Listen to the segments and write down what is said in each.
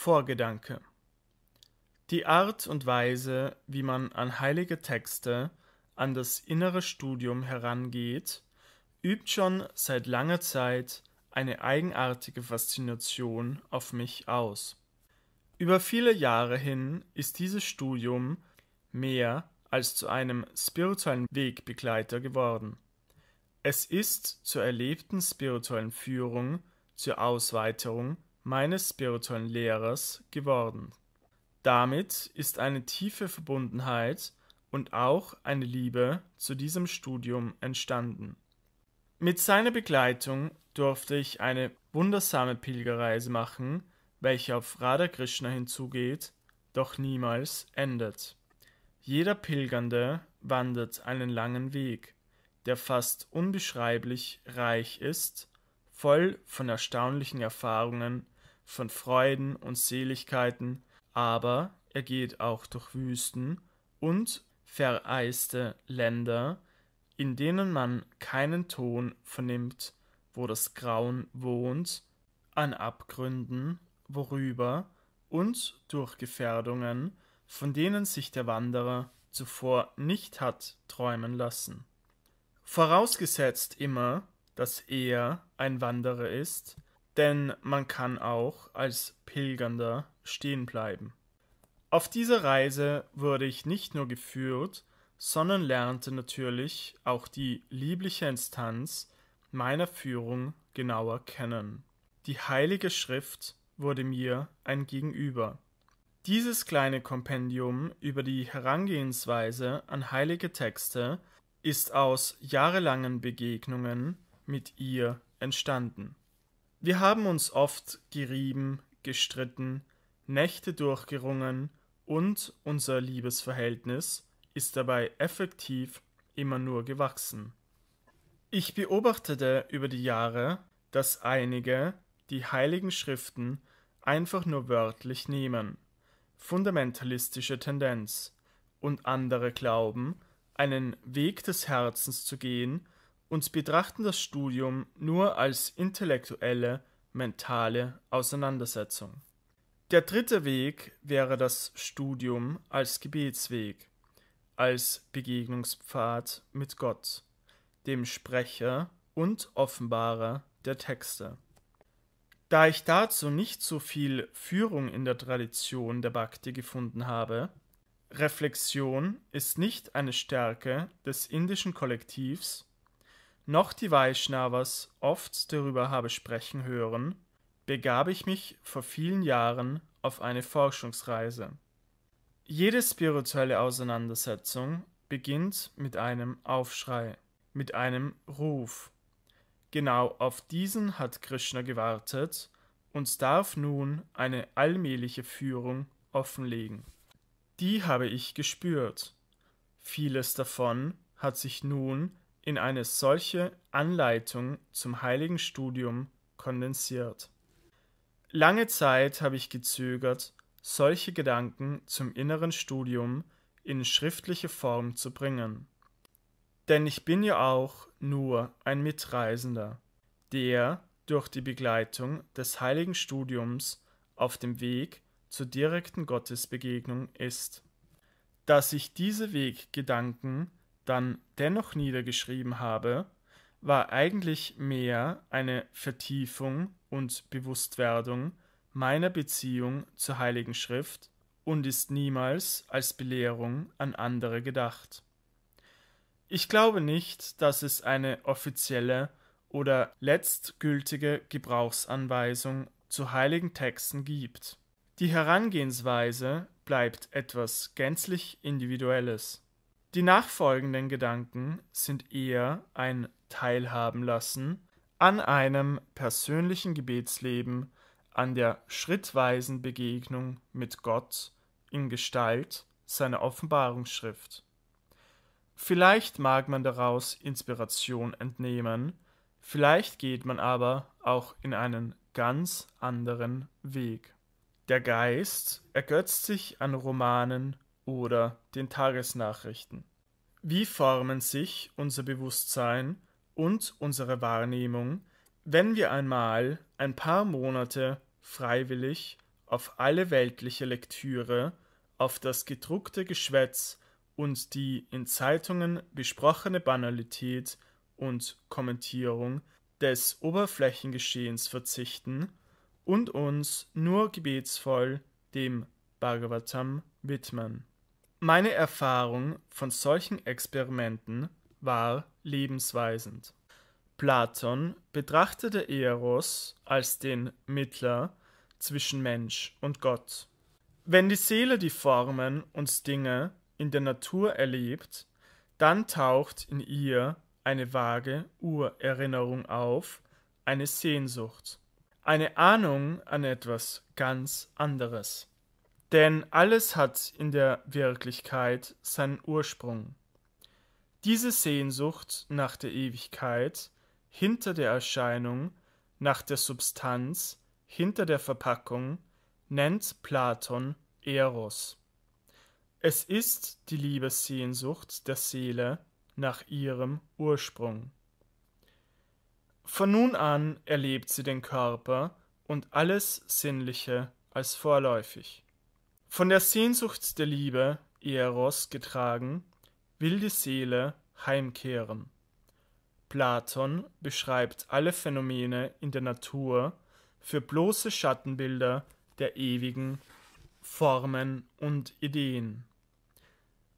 Vorgedanke Die Art und Weise, wie man an heilige Texte, an das innere Studium herangeht, übt schon seit langer Zeit eine eigenartige Faszination auf mich aus. Über viele Jahre hin ist dieses Studium mehr als zu einem spirituellen Wegbegleiter geworden. Es ist zur erlebten spirituellen Führung, zur Ausweiterung meines spirituellen Lehrers geworden. Damit ist eine tiefe Verbundenheit und auch eine Liebe zu diesem Studium entstanden. Mit seiner Begleitung durfte ich eine wundersame Pilgerreise machen, welche auf Radha Krishna hinzugeht, doch niemals endet. Jeder Pilgernde wandert einen langen Weg, der fast unbeschreiblich reich ist, voll von erstaunlichen Erfahrungen von Freuden und Seligkeiten, aber er geht auch durch Wüsten und vereiste Länder, in denen man keinen Ton vernimmt, wo das Grauen wohnt, an Abgründen, worüber und durch Gefährdungen, von denen sich der Wanderer zuvor nicht hat träumen lassen. Vorausgesetzt immer, dass er ein Wanderer ist, denn man kann auch als Pilgernder stehen bleiben. Auf dieser Reise wurde ich nicht nur geführt, sondern lernte natürlich auch die liebliche Instanz meiner Führung genauer kennen. Die Heilige Schrift wurde mir ein Gegenüber. Dieses kleine Kompendium über die Herangehensweise an heilige Texte ist aus jahrelangen Begegnungen mit ihr entstanden. Wir haben uns oft gerieben, gestritten, Nächte durchgerungen und unser Liebesverhältnis ist dabei effektiv immer nur gewachsen. Ich beobachtete über die Jahre, dass einige die heiligen Schriften einfach nur wörtlich nehmen, fundamentalistische Tendenz, und andere glauben, einen Weg des Herzens zu gehen und betrachten das Studium nur als intellektuelle, mentale Auseinandersetzung. Der dritte Weg wäre das Studium als Gebetsweg, als Begegnungspfad mit Gott, dem Sprecher und Offenbarer der Texte. Da ich dazu nicht so viel Führung in der Tradition der Bhakti gefunden habe, Reflexion ist nicht eine Stärke des indischen Kollektivs noch die Vaishnavas oft darüber habe sprechen hören, begab ich mich vor vielen Jahren auf eine Forschungsreise. Jede spirituelle Auseinandersetzung beginnt mit einem Aufschrei, mit einem Ruf. Genau auf diesen hat Krishna gewartet und darf nun eine allmähliche Führung offenlegen. Die habe ich gespürt. Vieles davon hat sich nun in eine solche Anleitung zum heiligen Studium kondensiert. Lange Zeit habe ich gezögert, solche Gedanken zum inneren Studium in schriftliche Form zu bringen. Denn ich bin ja auch nur ein Mitreisender, der durch die Begleitung des heiligen Studiums auf dem Weg zur direkten Gottesbegegnung ist. Dass ich diese Weggedanken dann dennoch niedergeschrieben habe, war eigentlich mehr eine Vertiefung und Bewusstwerdung meiner Beziehung zur Heiligen Schrift und ist niemals als Belehrung an andere gedacht. Ich glaube nicht, dass es eine offizielle oder letztgültige Gebrauchsanweisung zu heiligen Texten gibt. Die Herangehensweise bleibt etwas gänzlich Individuelles. Die nachfolgenden Gedanken sind eher ein Teilhaben lassen an einem persönlichen Gebetsleben, an der schrittweisen Begegnung mit Gott in Gestalt seiner Offenbarungsschrift. Vielleicht mag man daraus Inspiration entnehmen, vielleicht geht man aber auch in einen ganz anderen Weg. Der Geist ergötzt sich an Romanen oder den Tagesnachrichten. Wie formen sich unser Bewusstsein und unsere Wahrnehmung, wenn wir einmal ein paar Monate freiwillig auf alle weltliche Lektüre, auf das gedruckte Geschwätz und die in Zeitungen besprochene Banalität und Kommentierung des Oberflächengeschehens verzichten und uns nur gebetsvoll dem Bhagavatam widmen. Meine Erfahrung von solchen Experimenten war lebensweisend. Platon betrachtete Eros als den Mittler zwischen Mensch und Gott. Wenn die Seele die Formen und Dinge in der Natur erlebt, dann taucht in ihr eine vage Urerinnerung auf, eine Sehnsucht, eine Ahnung an etwas ganz anderes. Denn alles hat in der Wirklichkeit seinen Ursprung. Diese Sehnsucht nach der Ewigkeit, hinter der Erscheinung, nach der Substanz, hinter der Verpackung, nennt Platon Eros. Es ist die Liebessehnsucht der Seele nach ihrem Ursprung. Von nun an erlebt sie den Körper und alles Sinnliche als vorläufig. Von der Sehnsucht der Liebe, Eros, getragen, will die Seele heimkehren. Platon beschreibt alle Phänomene in der Natur für bloße Schattenbilder der ewigen Formen und Ideen.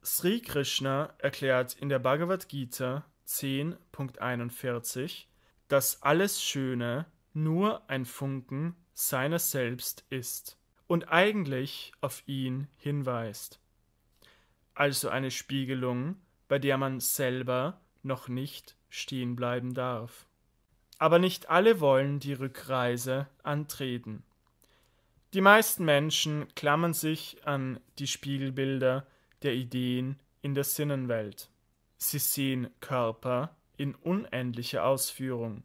Sri Krishna erklärt in der Bhagavad Gita 10.41, dass alles Schöne nur ein Funken seiner selbst ist und eigentlich auf ihn hinweist. Also eine Spiegelung, bei der man selber noch nicht stehen bleiben darf. Aber nicht alle wollen die Rückreise antreten. Die meisten Menschen klammern sich an die Spiegelbilder der Ideen in der Sinnenwelt. Sie sehen Körper in unendlicher Ausführung,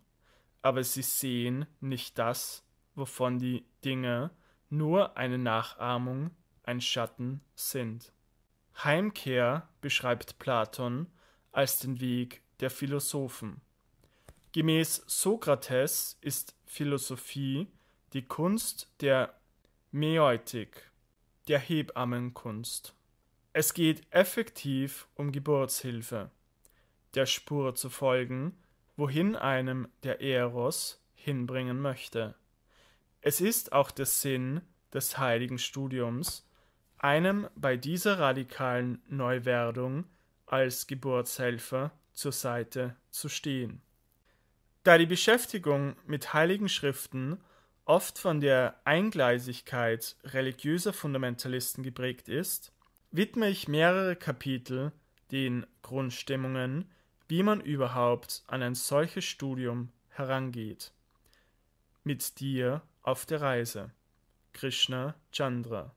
aber sie sehen nicht das, wovon die Dinge nur eine Nachahmung, ein Schatten sind. Heimkehr beschreibt Platon als den Weg der Philosophen. Gemäß Sokrates ist Philosophie die Kunst der Mäeutik, der Hebammenkunst. Es geht effektiv um Geburtshilfe, der Spur zu folgen, wohin einem der Eros hinbringen möchte. Es ist auch der Sinn des heiligen Studiums, einem bei dieser radikalen Neuwerdung als Geburtshelfer zur Seite zu stehen. Da die Beschäftigung mit heiligen Schriften oft von der Eingleisigkeit religiöser Fundamentalisten geprägt ist, widme ich mehrere Kapitel den Grundstimmungen, wie man überhaupt an ein solches Studium herangeht. Mit dir auf der Reise Krishna Chandra